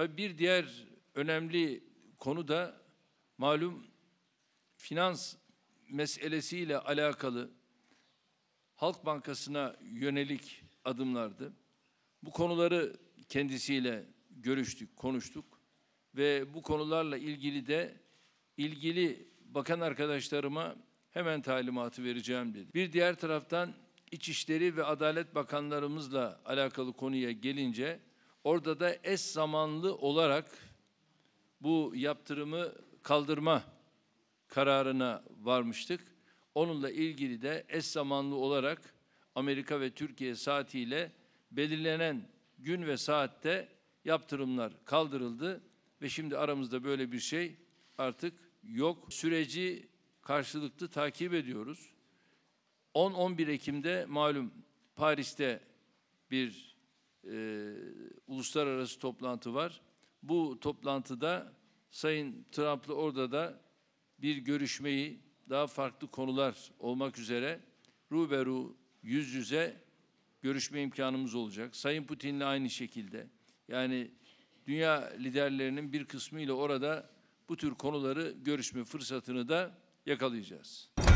Tabii bir diğer önemli konu da malum finans meselesiyle alakalı Halk Bankası'na yönelik adımlardı. Bu konuları kendisiyle görüştük, konuştuk ve bu konularla ilgili de ilgili bakan arkadaşlarıma hemen talimatı vereceğim dedi. Bir diğer taraftan İçişleri ve Adalet Bakanlarımızla alakalı konuya gelince Orada da eş zamanlı olarak bu yaptırımı kaldırma kararına varmıştık. Onunla ilgili de eş zamanlı olarak Amerika ve Türkiye saatiyle belirlenen gün ve saatte yaptırımlar kaldırıldı ve şimdi aramızda böyle bir şey artık yok. Süreci karşılıklı takip ediyoruz. 10-11 Ekim'de malum Paris'te bir e, uluslararası toplantı var. Bu toplantıda Sayın Trump'la orada da bir görüşmeyi daha farklı konular olmak üzere ruberu yüz yüze görüşme imkanımız olacak. Sayın Putin'le aynı şekilde. Yani dünya liderlerinin bir kısmı ile orada bu tür konuları görüşme fırsatını da yakalayacağız.